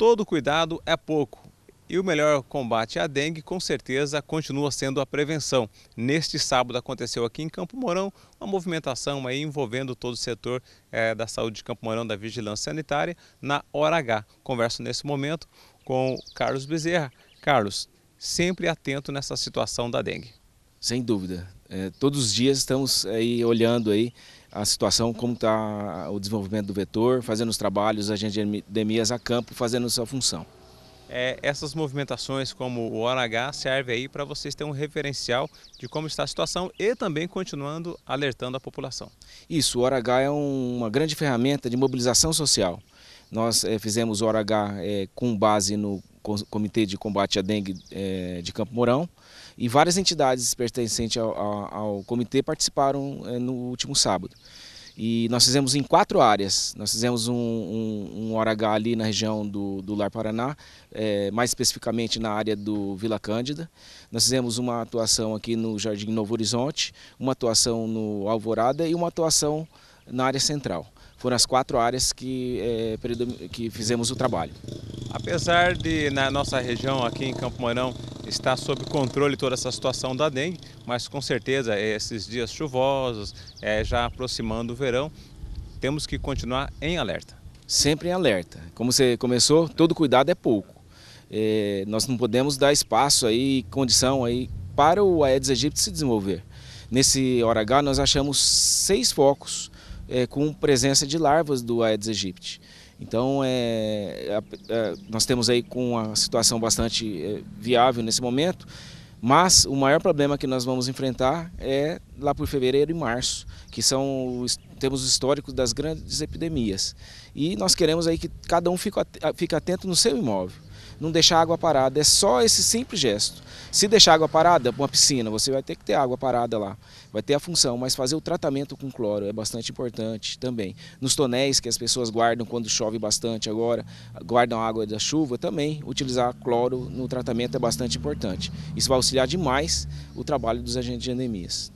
todo cuidado é pouco. E o melhor combate à dengue, com certeza, continua sendo a prevenção. Neste sábado aconteceu aqui em Campo Mourão uma movimentação aí envolvendo todo o setor é, da saúde de Campo Mourão, da vigilância sanitária, na hora H. Converso nesse momento com Carlos Bezerra. Carlos, sempre atento nessa situação da dengue. Sem dúvida. É, todos os dias estamos aí olhando aí a situação, como está o desenvolvimento do vetor, fazendo os trabalhos, a gente de endemias a campo, fazendo sua função. É, essas movimentações como o OH serve aí para vocês terem um referencial de como está a situação e também continuando alertando a população. Isso, o OH é um, uma grande ferramenta de mobilização social. Nós é, fizemos o OH é, com base no Comitê de Combate à Dengue é, de Campo Mourão, e várias entidades pertencentes ao, ao, ao comitê participaram é, no último sábado. E nós fizemos em quatro áreas. Nós fizemos um, um, um ali na região do, do Lar Paraná, é, mais especificamente na área do Vila Cândida. Nós fizemos uma atuação aqui no Jardim Novo Horizonte, uma atuação no Alvorada e uma atuação na área central. Foram as quatro áreas que, é, que fizemos o trabalho. Apesar de na nossa região aqui em Campo Mourão estar sob controle toda essa situação da dengue, mas com certeza é, esses dias chuvosos, é, já aproximando o verão, temos que continuar em alerta. Sempre em alerta. Como você começou, todo cuidado é pouco. É, nós não podemos dar espaço aí, condição aí para o Aedes aegypti se desenvolver. Nesse hora H nós achamos seis focos é, com presença de larvas do Aedes aegypti. Então, é, é, nós temos aí com uma situação bastante é, viável nesse momento, mas o maior problema que nós vamos enfrentar é lá por fevereiro e março, que são temos os históricos das grandes epidemias. E nós queremos aí que cada um fique atento no seu imóvel não deixar água parada. É só esse simples gesto. Se deixar água parada, uma piscina, você vai ter que ter água parada lá. Vai ter a função, mas fazer o tratamento com cloro é bastante importante também. Nos tonéis que as pessoas guardam quando chove bastante agora, guardam água da chuva, também utilizar cloro no tratamento é bastante importante. Isso vai auxiliar demais o trabalho dos agentes de anemias.